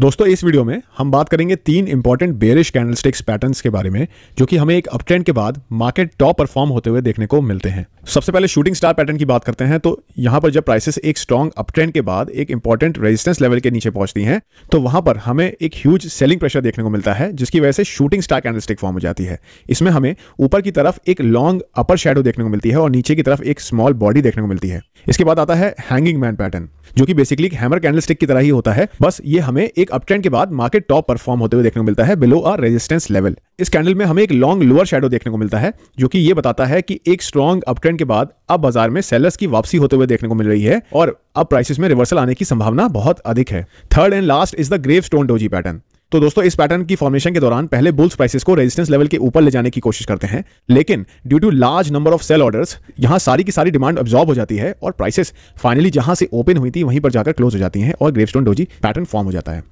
दोस्तों इस वीडियो में हम बात करेंगे तीन इंपॉर्टेंट बेरिश कैंडलस्टिक्स पैटर्न्स के बारे में जो कि हमें एक अपट्रेंड के बाद मार्केट टॉप परफॉर्म होते हुए देखने को मिलते हैं सबसे पहले शूटिंग स्टार पैटर्न की बात करते हैं तो यहाँ पर जब प्राइसेस एक स्ट्रॉन्ग अपट्रेंड के बाद एक इंपॉर्टेंट रेजिस्टेंस लेवल के नीचे पहुंचती हैं तो वहां पर हमें एक ह्यूज सेलिंग प्रेशर देखने को मिलता है जिसकी वजह से शूटिंग स्टार कैंडल फॉर्म हो जाती है इसमें हमें ऊपर की तरफ एक लॉन्ग अपर शेडो देखने को मिलती है और नीचे की तरफ एक स्मॉल बॉडी देखने को मिलती है इसके बाद आता है हैंगिंग मैन पैटर्न जो कि बेसिकली हैमर कैंडलस्टिक की तरह ही होता है बस ये हमें एक अपट्रेंड के बाद मार्केट टॉप परफॉर्म होते हुए देखने को मिलता है बिलो आर रेजिस्टेंस लेवल इस कैंडल में हमें एक लॉन्ग लोअर शेडो देखने को मिलता है जो कि ये बताता है कि एक स्ट्रॉन्ग अपट्रेंड के बाद अब बाजार में सेलर्स की वापसी होते हुए देखने को मिल रही है और अब प्राइसेस में रिवर्सल आने की संभावना बहुत अधिक है third and last is the gravestone doji pattern तो दोस्तों इस पैटर्न की फॉर्मेशन के दौरान पहले बुल्स प्राइसेस को रेजिस्टेंस लेवल के ऊपर ले जाने की कोशिश करते हैं लेकिन due to large number of sell orders यहां सारी की सारी डिमांड ऑब्जॉर्व हो जाती है और प्राइसेस फाइनली जहां से ओपन हुई थी वहीं पर जाकर क्लोज हो जाती है और ग्रेपस्टोन डोजी पैटर्न फॉर्म हो जाता है